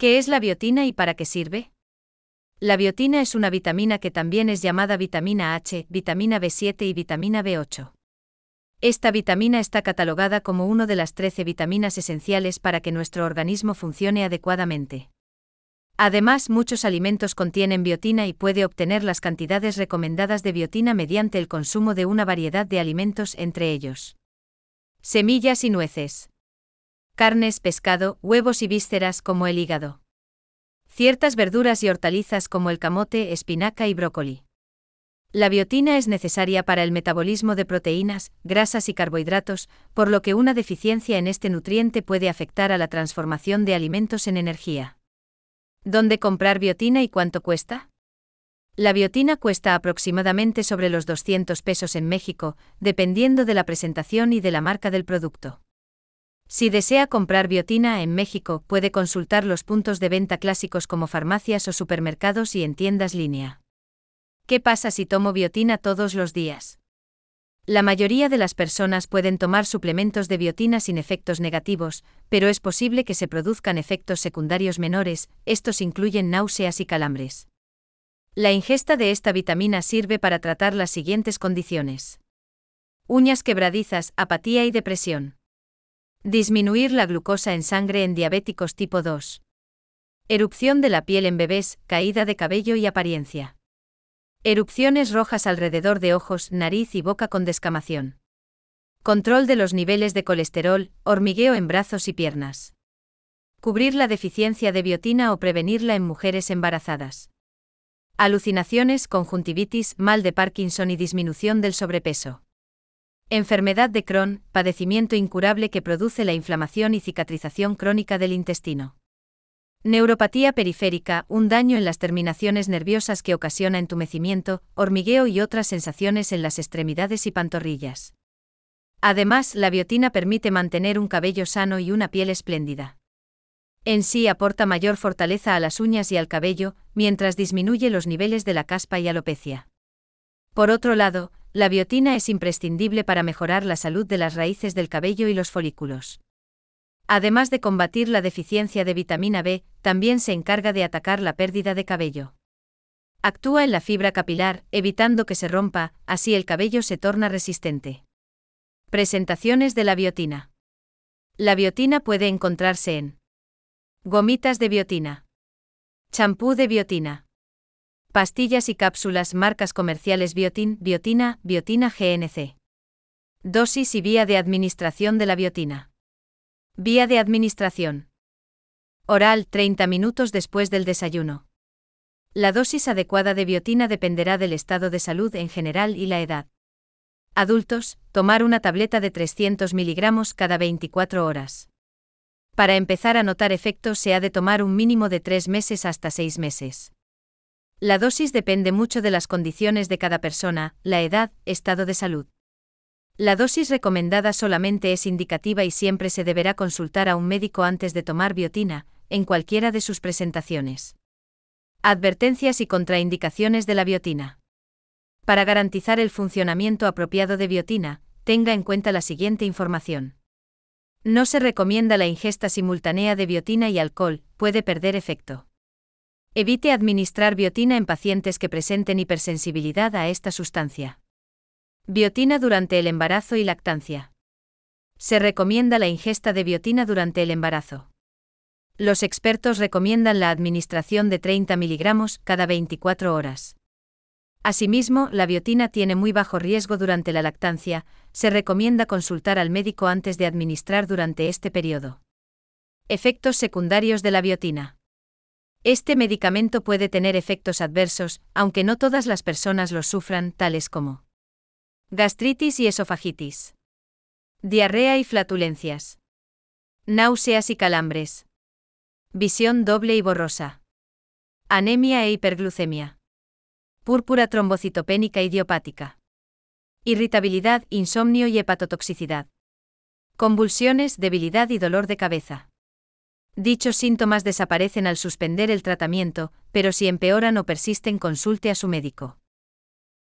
¿Qué es la biotina y para qué sirve? La biotina es una vitamina que también es llamada vitamina H, vitamina B7 y vitamina B8. Esta vitamina está catalogada como una de las 13 vitaminas esenciales para que nuestro organismo funcione adecuadamente. Además, muchos alimentos contienen biotina y puede obtener las cantidades recomendadas de biotina mediante el consumo de una variedad de alimentos, entre ellos semillas y nueces carnes, pescado, huevos y vísceras como el hígado. Ciertas verduras y hortalizas como el camote, espinaca y brócoli. La biotina es necesaria para el metabolismo de proteínas, grasas y carbohidratos, por lo que una deficiencia en este nutriente puede afectar a la transformación de alimentos en energía. ¿Dónde comprar biotina y cuánto cuesta? La biotina cuesta aproximadamente sobre los 200 pesos en México, dependiendo de la presentación y de la marca del producto. Si desea comprar biotina en México, puede consultar los puntos de venta clásicos como farmacias o supermercados y en tiendas línea. ¿Qué pasa si tomo biotina todos los días? La mayoría de las personas pueden tomar suplementos de biotina sin efectos negativos, pero es posible que se produzcan efectos secundarios menores, estos incluyen náuseas y calambres. La ingesta de esta vitamina sirve para tratar las siguientes condiciones. Uñas quebradizas, apatía y depresión. Disminuir la glucosa en sangre en diabéticos tipo 2. Erupción de la piel en bebés, caída de cabello y apariencia. Erupciones rojas alrededor de ojos, nariz y boca con descamación. Control de los niveles de colesterol, hormigueo en brazos y piernas. Cubrir la deficiencia de biotina o prevenirla en mujeres embarazadas. Alucinaciones, conjuntivitis, mal de Parkinson y disminución del sobrepeso. Enfermedad de Crohn, padecimiento incurable que produce la inflamación y cicatrización crónica del intestino. Neuropatía periférica, un daño en las terminaciones nerviosas que ocasiona entumecimiento, hormigueo y otras sensaciones en las extremidades y pantorrillas. Además, la biotina permite mantener un cabello sano y una piel espléndida. En sí aporta mayor fortaleza a las uñas y al cabello, mientras disminuye los niveles de la caspa y alopecia. Por otro lado, la biotina es imprescindible para mejorar la salud de las raíces del cabello y los folículos. Además de combatir la deficiencia de vitamina B, también se encarga de atacar la pérdida de cabello. Actúa en la fibra capilar, evitando que se rompa, así el cabello se torna resistente. Presentaciones de la biotina. La biotina puede encontrarse en gomitas de biotina, champú de biotina, Pastillas y cápsulas marcas comerciales Biotin, Biotina, Biotina GNC. Dosis y vía de administración de la biotina. Vía de administración. Oral 30 minutos después del desayuno. La dosis adecuada de biotina dependerá del estado de salud en general y la edad. Adultos, tomar una tableta de 300 miligramos cada 24 horas. Para empezar a notar efectos se ha de tomar un mínimo de 3 meses hasta 6 meses. La dosis depende mucho de las condiciones de cada persona, la edad, estado de salud. La dosis recomendada solamente es indicativa y siempre se deberá consultar a un médico antes de tomar biotina, en cualquiera de sus presentaciones. Advertencias y contraindicaciones de la biotina. Para garantizar el funcionamiento apropiado de biotina, tenga en cuenta la siguiente información. No se recomienda la ingesta simultánea de biotina y alcohol, puede perder efecto. Evite administrar biotina en pacientes que presenten hipersensibilidad a esta sustancia. Biotina durante el embarazo y lactancia. Se recomienda la ingesta de biotina durante el embarazo. Los expertos recomiendan la administración de 30 miligramos cada 24 horas. Asimismo, la biotina tiene muy bajo riesgo durante la lactancia, se recomienda consultar al médico antes de administrar durante este periodo. Efectos secundarios de la biotina. Este medicamento puede tener efectos adversos, aunque no todas las personas los sufran, tales como gastritis y esofagitis, diarrea y flatulencias, náuseas y calambres, visión doble y borrosa, anemia e hiperglucemia, púrpura trombocitopénica idiopática, irritabilidad, insomnio y hepatotoxicidad, convulsiones, debilidad y dolor de cabeza. Dichos síntomas desaparecen al suspender el tratamiento, pero si empeoran o persisten consulte a su médico.